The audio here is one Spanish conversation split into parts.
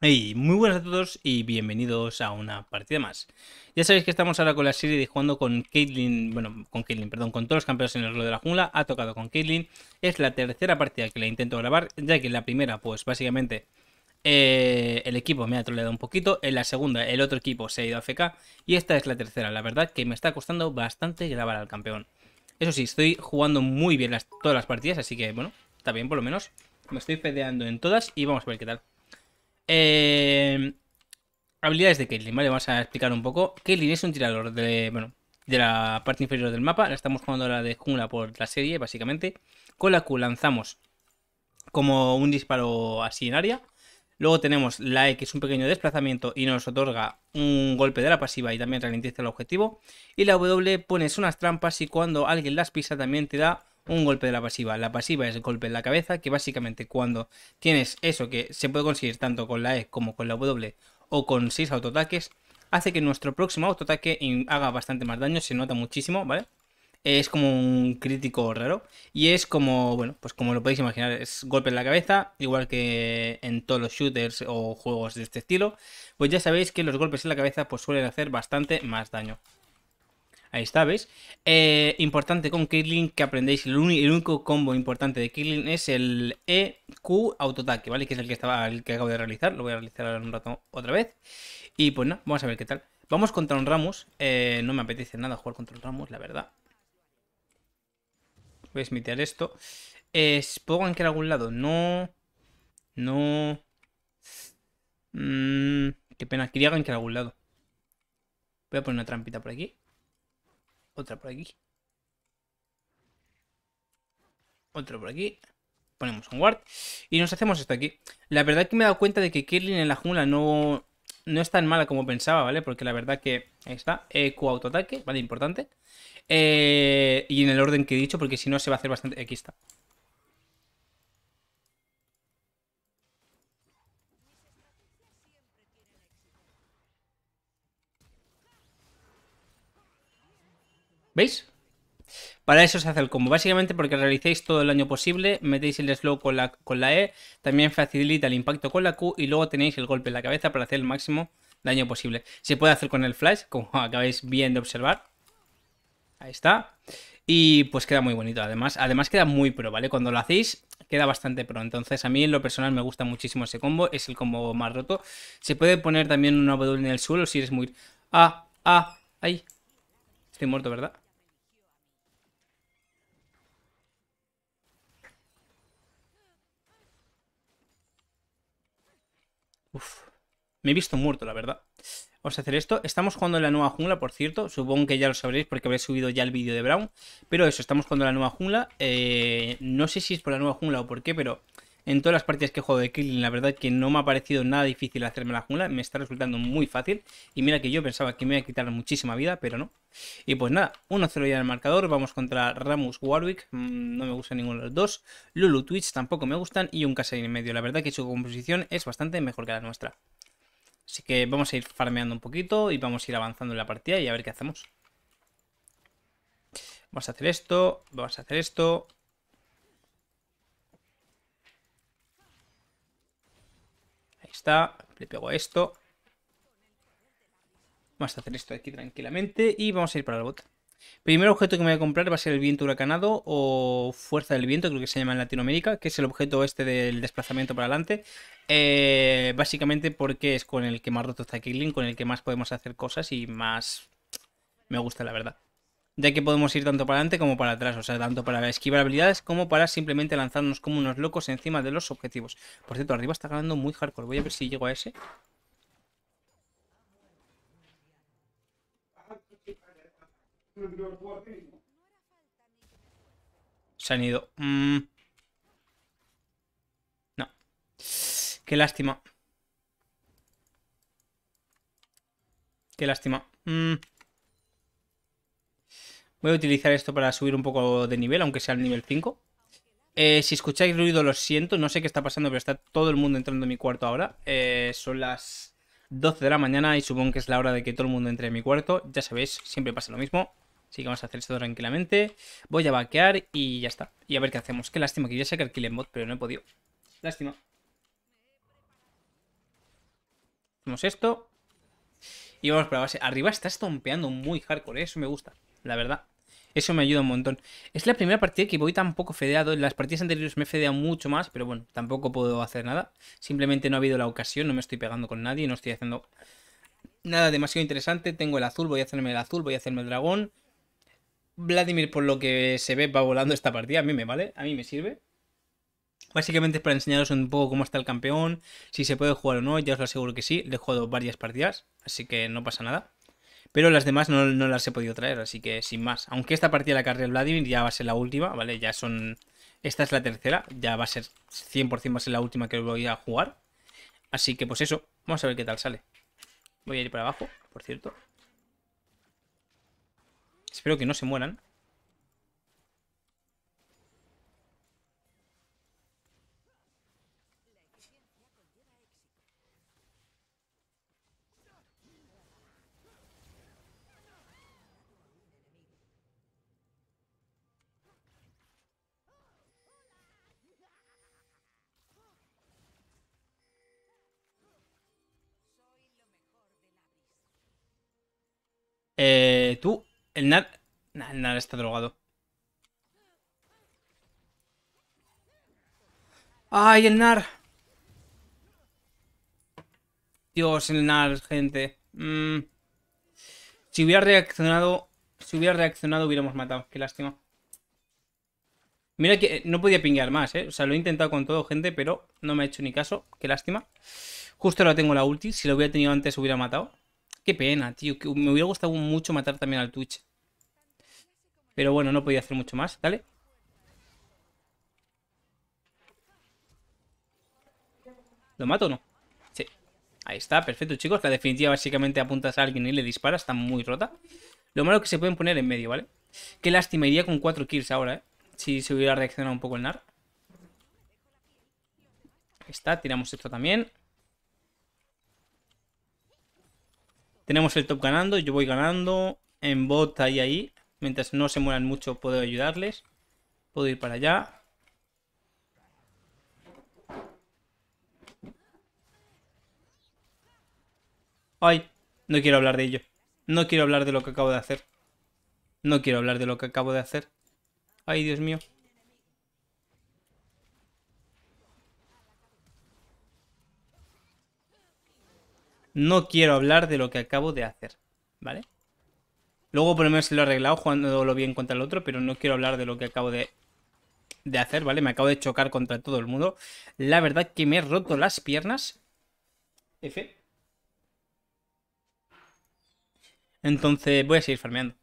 Hey, muy buenas a todos y bienvenidos a una partida más. Ya sabéis que estamos ahora con la serie de jugando con Caitlyn, bueno, con Caitlyn, perdón, con todos los campeones en el rol de la jungla, ha tocado con Caitlyn. Es la tercera partida que le intento grabar, ya que en la primera, pues básicamente eh, el equipo me ha troleado un poquito, en la segunda el otro equipo se ha ido a FK y esta es la tercera, la verdad que me está costando bastante grabar al campeón. Eso sí, estoy jugando muy bien las, todas las partidas, así que bueno, está bien por lo menos. Me estoy peleando en todas y vamos a ver qué tal. Eh, habilidades de Caitlyn, ¿vale? Vamos a explicar un poco. Caitlyn es un tirador de, de la parte inferior del mapa. La estamos jugando ahora de jungla por la serie, básicamente. Con la Q lanzamos como un disparo así en área. Luego tenemos la E, que es un pequeño desplazamiento y nos otorga un golpe de la pasiva y también ralentiza el objetivo. Y la W pones unas trampas y cuando alguien las pisa también te da un golpe de la pasiva. La pasiva es el golpe en la cabeza, que básicamente cuando tienes eso que se puede conseguir tanto con la E como con la W o con 6 autoataques, hace que nuestro próximo autoataque haga bastante más daño, se nota muchísimo, ¿vale? Es como un crítico raro. Y es como, bueno, pues como lo podéis imaginar, es golpe en la cabeza, igual que en todos los shooters o juegos de este estilo. Pues ya sabéis que los golpes en la cabeza pues suelen hacer bastante más daño. Ahí está, ¿veis? Eh, importante con Kirling que aprendéis. El, único combo importante de Killing es el EQ autotaque ¿vale? Que es el que estaba el que acabo de realizar. Lo voy a realizar ahora un rato otra vez. Y pues nada, vamos a ver qué tal. Vamos contra un Ramos. Eh, no me apetece nada jugar contra un Ramos, la verdad. Voy a smitear esto. Eh, ¿Puedo que algún lado? No. No. Mm, qué pena. Quería ganar algún lado. Voy a poner una trampita por aquí. Otra por aquí. Otra por aquí. Ponemos un guard. Y nos hacemos esto aquí. La verdad que me he dado cuenta de que Kirlin en la jungla no, no es tan mala como pensaba, ¿vale? Porque la verdad que... Ahí está. Eco eh, autoataque, ¿vale? Importante. Eh, y en el orden que he dicho, porque si no se va a hacer bastante... Aquí está. ¿Veis? Para eso se hace el combo, básicamente porque realicéis todo el daño posible, metéis el slow con la, con la E, también facilita el impacto con la Q y luego tenéis el golpe en la cabeza para hacer el máximo daño posible. Se puede hacer con el flash, como acabáis bien de observar. Ahí está. Y pues queda muy bonito, además. Además queda muy pro, ¿vale? Cuando lo hacéis, queda bastante pro. Entonces, a mí en lo personal me gusta muchísimo ese combo. Es el combo más roto. Se puede poner también una W en el suelo si eres muy... ¡Ah! ¡Ah! ¡Ay! Estoy muerto, ¿verdad? Uf, me he visto muerto, la verdad. Vamos a hacer esto. Estamos jugando en la nueva jungla, por cierto. Supongo que ya lo sabréis porque habré subido ya el vídeo de Brown. Pero eso, estamos jugando en la nueva jungla. Eh, no sé si es por la nueva jungla o por qué, pero en todas las partidas que he de Killing, la verdad que no me ha parecido nada difícil hacerme la jungla, me está resultando muy fácil. Y mira que yo pensaba que me iba a quitar muchísima vida, pero no. Y pues nada, 1-0 ya en el marcador, vamos contra Ramus Warwick, mm, no me gustan ninguno de los dos, Lulu Twitch tampoco me gustan y un Kassadin en medio, la verdad que su composición es bastante mejor que la nuestra. Así que vamos a ir farmeando un poquito y vamos a ir avanzando en la partida y a ver qué hacemos. Vamos a hacer esto, vamos a hacer esto, está. Le pego a esto. Vamos a hacer esto aquí tranquilamente y vamos a ir para el bot. Primer objeto que me voy a comprar va a ser el viento huracanado o fuerza del viento, creo que se llama en Latinoamérica, que es el objeto este del desplazamiento para adelante. Eh, básicamente porque es con el que más roto está Killing, con el que más podemos hacer cosas y más me gusta la verdad ya que podemos ir tanto para adelante como para atrás, o sea, tanto para esquivar habilidades como para simplemente lanzarnos como unos locos encima de los objetivos. Por cierto, arriba está ganando muy hardcore, voy a ver si llego a ese. Se han ido. Mm. No. Qué lástima. Qué lástima. Mm. Voy a utilizar esto para subir un poco de nivel, aunque sea el nivel 5. Eh, si escucháis ruido, lo siento. No sé qué está pasando, pero está todo el mundo entrando en mi cuarto ahora. Eh, son las 12 de la mañana y supongo que es la hora de que todo el mundo entre en mi cuarto. Ya sabéis, siempre pasa lo mismo. Así que vamos a hacer esto tranquilamente. Voy a vaquear y ya está. Y a ver qué hacemos. Qué lástima, que ya quería sacar Kill bot, pero no he podido. Lástima. Hacemos esto. Y vamos para la base. Arriba está estompeando muy hardcore, ¿eh? eso me gusta la verdad. Eso me ayuda un montón. Es la primera partida que voy tan poco fedeado. En las partidas anteriores me he fedeado mucho más, pero bueno, tampoco puedo hacer nada. Simplemente no ha habido la ocasión, no me estoy pegando con nadie, no estoy haciendo nada demasiado interesante. Tengo el azul, voy a hacerme el azul, voy a hacerme el dragón. Vladimir, por lo que se ve, va volando esta partida. A mí me vale, a mí me sirve. Básicamente es para enseñaros un poco cómo está el campeón, si se puede jugar o no, ya os lo aseguro que sí, le he jugado varias partidas, así que no pasa nada pero las demás no, las he podido traer, así que sin más. Aunque esta partida la carrera de Vladimir ya va a ser la última, ¿vale? Ya son... Esta es la tercera, ya va a ser 100% va a ser la última que voy a jugar. Así que pues eso, vamos a ver qué tal sale. Voy a ir para abajo, por cierto. Espero que no se mueran. Eh, tú, el Nar... Nah, el Nar está drogado. ¡Ay, el Nar! Dios, el Nar, gente. Mm. Si hubiera reaccionado... Si hubiera reaccionado hubiéramos matado. Qué lástima. Mira que eh, no podía pinguear más, ¿eh? O sea, lo he intentado con todo, gente, pero no me ha hecho ni caso. Qué lástima. Justo ahora tengo la ulti. Si lo hubiera tenido antes, hubiera matado. Qué pena, tío. Que me hubiera gustado mucho matar también al Twitch. Pero bueno, no podía hacer mucho más. ¿vale? ¿Lo mato o no? Sí. Ahí está, perfecto, chicos. La definitiva básicamente apuntas a alguien y le disparas. Está muy rota. Lo malo es que se pueden poner en medio, ¿vale? Qué lástima, iría con 4 kills ahora, ¿eh? Si se hubiera reaccionado un poco el NAR. Ahí está, tiramos esto también. Tenemos el top ganando, yo voy ganando. En bot ahí, ahí. Mientras no se mueran mucho puedo ayudarles. Puedo ir para allá. Ay, no quiero hablar de ello. No quiero hablar de lo que acabo de hacer. No quiero hablar de lo que acabo de hacer. Ay, Dios mío. No quiero hablar de lo que acabo de hacer, ¿vale? Luego por lo menos lo he arreglado jugando lo bien contra el otro, pero no quiero hablar de lo que acabo de, de hacer, ¿vale? Me acabo de chocar contra todo el mundo. La verdad que me he roto las piernas. F. Entonces voy a seguir farmeando.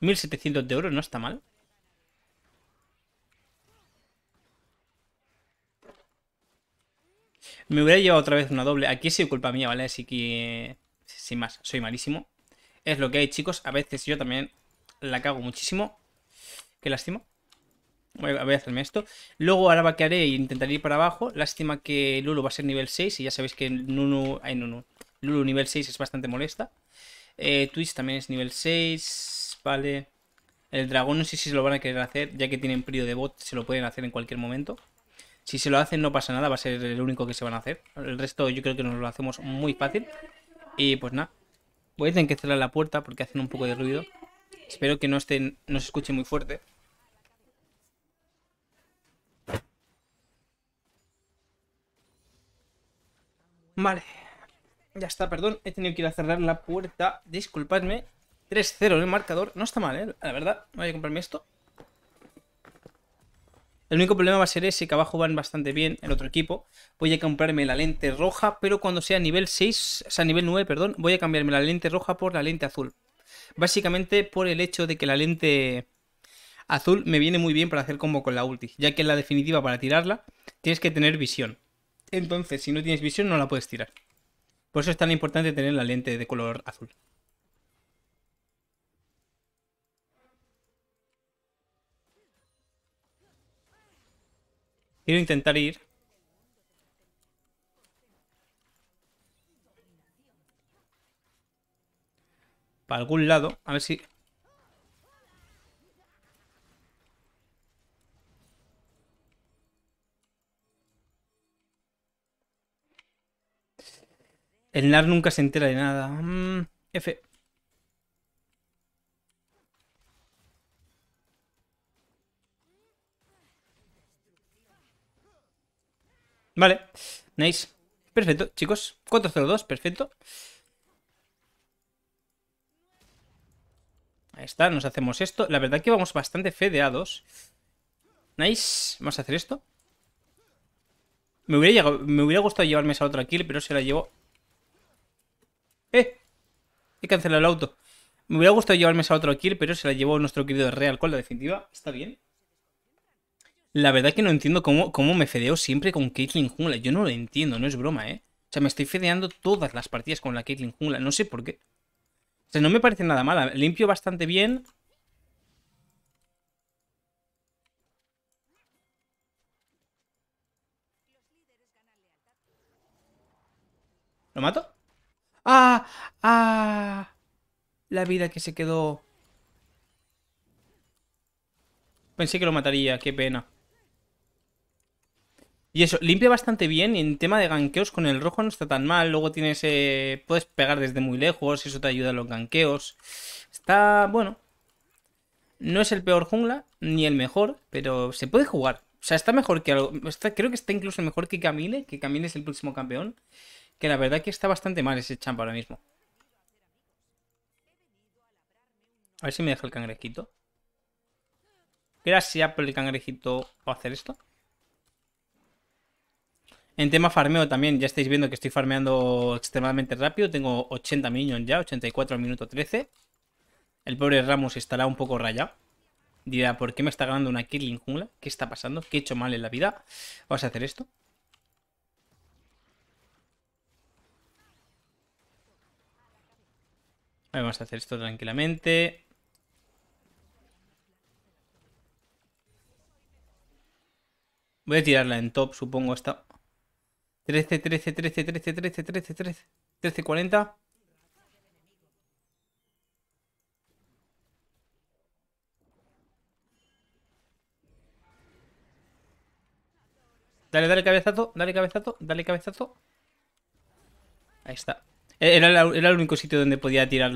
1700 de euros, no está mal. Me hubiera llevado otra vez una doble. Aquí sí culpa mía, ¿vale? Así que, sin más, soy malísimo. Es lo que hay, chicos. A veces yo también la cago muchísimo. Qué lástima. Voy a hacerme esto. Luego ahora va vaquearé e intentaré ir para abajo. Lástima que Lulu va a ser nivel 6 y ya sabéis que Nunu... Ay, Nunu. Lulu nivel 6 es bastante molesta. Eh, Twitch también es nivel 6. Vale. El dragón no sé si se lo van a querer hacer, ya que tienen prio de bot, se lo pueden hacer en cualquier momento. Si se lo hacen no pasa nada, va a ser el único que se van a hacer. El resto yo creo que nos lo hacemos muy fácil. Y pues nada. Voy a tener que cerrar la puerta porque hacen un poco de ruido. Espero que no, estén, no se escuche muy fuerte. Vale. Ya está, perdón. He tenido que ir a cerrar la puerta. Disculpadme. 3-0 el marcador. No está mal, ¿eh? La verdad. Voy a comprarme esto. El único problema va a ser ese, que abajo van bastante bien en otro equipo. Voy a comprarme la lente roja, pero cuando sea nivel 6, o sea, nivel 9, perdón, voy a cambiarme la lente roja por la lente azul. Básicamente por el hecho de que la lente azul me viene muy bien para hacer combo con la ulti, ya que en la definitiva para tirarla tienes que tener visión. Entonces, si no tienes visión, no la puedes tirar. Por eso es tan importante tener la lente de color azul. Quiero intentar ir. Para algún lado. A ver si... El NAR nunca se entera de nada. Mm, F. Vale, nice. Perfecto, chicos. 402, perfecto. Ahí está, nos hacemos esto. La verdad que vamos bastante fedeados. Nice. Vamos a hacer esto. Me hubiera, gustado llevarme esa otra kill, pero se la llevo. ¡Eh! He cancelado el auto. Me hubiera gustado llevarme esa otra kill, pero se la llevó nuestro querido Real con la definitiva. Está bien. La verdad que no entiendo cómo, cómo me fedeo siempre con Caitlyn Jungla. Yo no lo entiendo, no es broma, ¿eh? O sea, me estoy fedeando todas las partidas con la Caitlyn Jungla. No sé por qué. O sea, no me parece nada mala. Limpio bastante bien. ¿Lo mato? ¡Ah! ¡Ah! La vida que se quedó. Pensé que lo mataría, qué pena. Y eso, limpia bastante bien en tema de ganqueos con el rojo no está tan mal. Luego tienes. Eh, puedes pegar desde muy lejos, eso te ayuda a los ganqueos. Está. bueno. No es el peor jungla, ni el mejor, pero se puede jugar. O sea, está mejor que creo que está incluso mejor que Camille, que Camille es el próximo campeón. Que la verdad que está bastante mal ese champ ahora mismo. A ver si me deja el cangrejito. Gracias por el cangrejito. o hacer esto? En tema farmeo también, ya estáis viendo que estoy farmeando extremadamente rápido. Tengo 80 minions ya, 84 al minuto 13. El pobre Ramos estará un poco rayado. Dirá, ¿por qué me está ganando una Kirling jungla? ¿Qué está pasando? ¿Qué he hecho mal en la vida? Vamos a hacer esto. vamos a hacer esto tranquilamente. Voy a tirarla en top, supongo, esta. 13, 13, 13, 13, 13, 13, 13, 13, 40. Dale, dale cabezazo, dale cabezazo, dale cabezazo. Ahí está. E-, era, el, único sitio donde podía tirar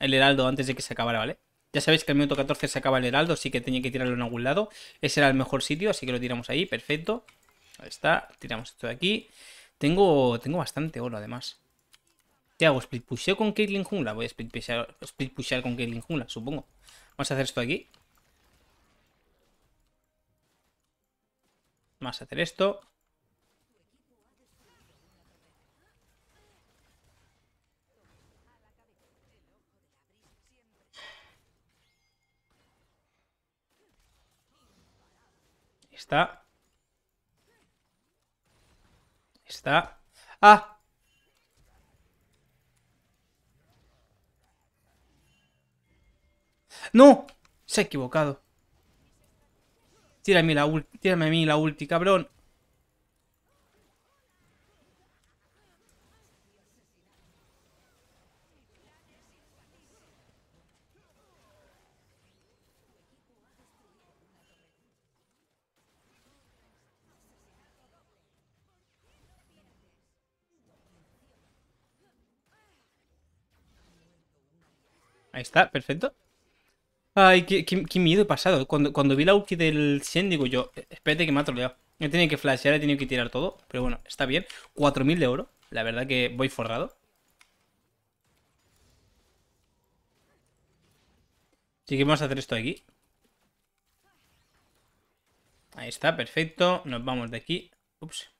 el heraldo antes de que se acabara, ¿vale? Ya sabéis que al minuto 14 se acaba el heraldo, así que tenía que tirarlo en algún lado. Ese era el mejor sitio, así que lo tiramos ahí, perfecto. Ahí está, tiramos esto de aquí. Tengo, tengo bastante oro además. ¿Qué hago? ¿Split pusheo con Caitlyn Jungla? Voy a split pushear, con Caitlyn Jungla, supongo. Vamos a hacer esto aquí. Vamos a hacer esto. Está. Está... ¡Ah! ¡No! Se ha equivocado. Tírame, la ulti, tírame a mí la ulti, cabrón. Ahí está, perfecto. Ay, qué, miedo he pasado. Cuando, cuando vi la uki del Shen, digo yo, eh, espérate que me ha troleado. He tenido que flashear, he tenido que tirar todo. Pero bueno, está bien. 4.000 de oro. La verdad que voy forrado. Así que vamos a hacer esto aquí. Ahí está, perfecto. Nos vamos de aquí. Ups.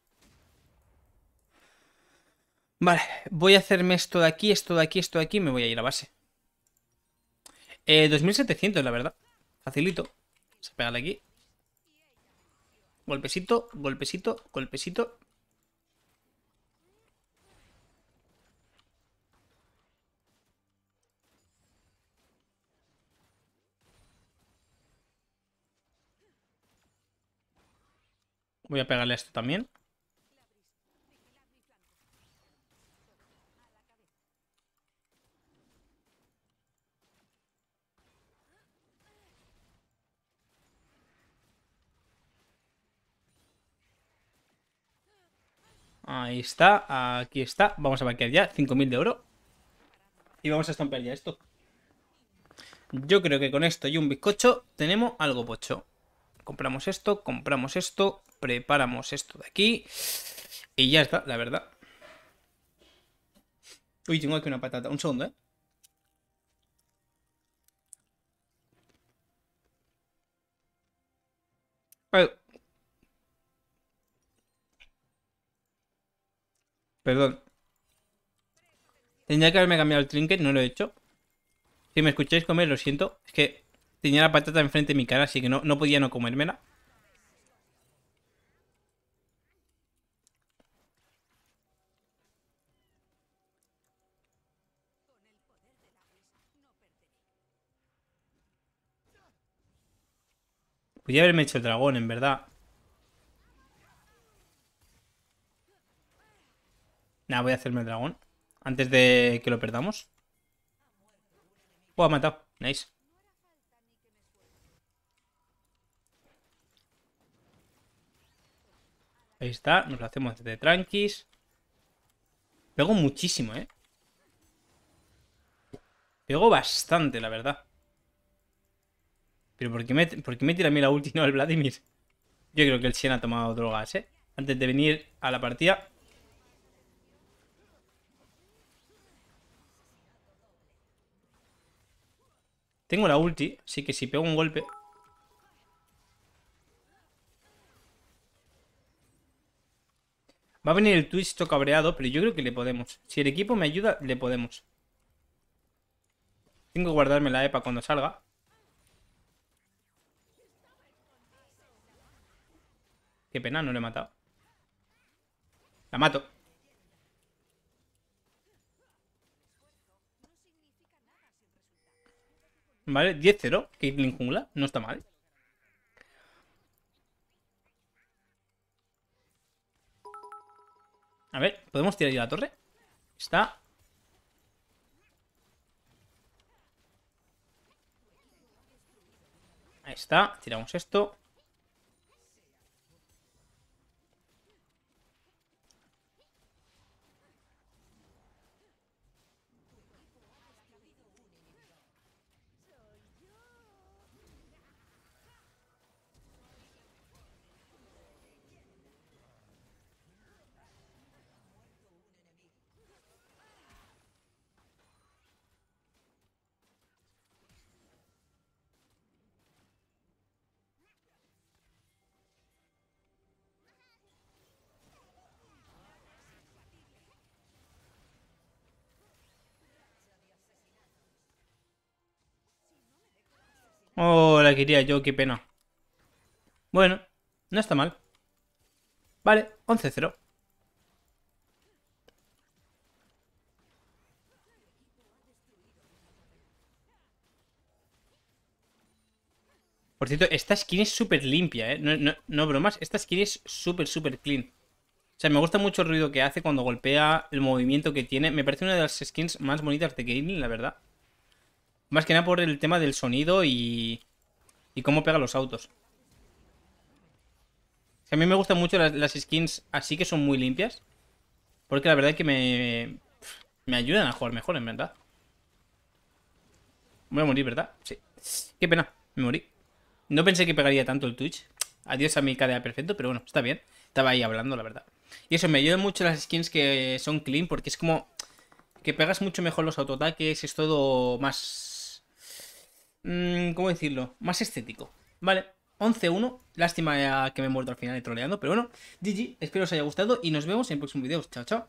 Vale, voy a hacerme esto de aquí, esto de aquí, esto de aquí. Me voy a ir a base. 2700, eh, la verdad. Facilito. Se pega aquí. Golpecito, golpecito, golpecito. Voy a pegarle a esto también. Ahí está, aquí está. Vamos a baquear ya 5.000 de oro. Y vamos a estampear ya esto. Yo creo que con esto y un bizcocho tenemos algo pocho. Compramos esto, compramos esto, preparamos esto de aquí. Y ya está, la verdad. Uy, tengo aquí una patata. Un segundo, ¿eh? Perdón. Tenía que haberme cambiado el trinket, no lo he hecho. Si me escucháis comer, lo siento. Es que tenía la patata enfrente de mi cara, así que no, no podía no comérmela. Podría haberme hecho el dragón, en verdad. Nada, voy a hacerme el dragón. Antes de que lo perdamos. Oh, ha matado. Nice. Ahí está, nos lo hacemos desde tranquis. Pego muchísimo, ¿eh? Pego bastante, la verdad. Pero ¿por qué me, por tira a mí la última no el Vladimir? Yo creo que el Shen ha tomado drogas, ¿eh? Antes de venir a la partida Tengo la ulti, así que si pego un golpe... Va a venir el Twisto cabreado, pero yo creo que le podemos. Si el equipo me ayuda, le podemos. Tengo que guardarme la EPA cuando salga. Qué pena, no le he matado. La mato. ¿Vale? 10-0. Caitlyn jungla. No está mal. A ver, ¿podemos tirar ahí la torre? Está. Ahí está. Tiramos esto. Oh, la quería yo, qué pena. Bueno, no está mal. Vale, 11-0. Por cierto, esta skin es súper limpia, ¿eh? No, no, bromas, esta skin es súper, súper clean. O sea, me gusta mucho el ruido que hace cuando golpea, el movimiento que tiene. Me parece una de las skins más bonitas de gaming, la verdad. Más que nada por el tema del sonido y, y cómo pega los autos. A mí me gustan mucho las, skins así que son muy limpias. Porque la verdad es que me, me ayudan a jugar mejor, en verdad. Voy a morir, ¿verdad? Sí. Qué pena, me morí. No pensé que pegaría tanto el Twitch. Adiós a mi KDA perfecto, pero bueno, está bien. Estaba ahí hablando, la verdad. Y eso, me ayudan mucho las skins que son clean, porque es como que pegas mucho mejor los autoataques, es todo más Mm, ¿Cómo decirlo? Más estético. Vale, 11-1. Lástima que me he muerto al final De troleando, pero bueno. GG, espero os haya gustado y nos vemos en próximo video Chao, chao.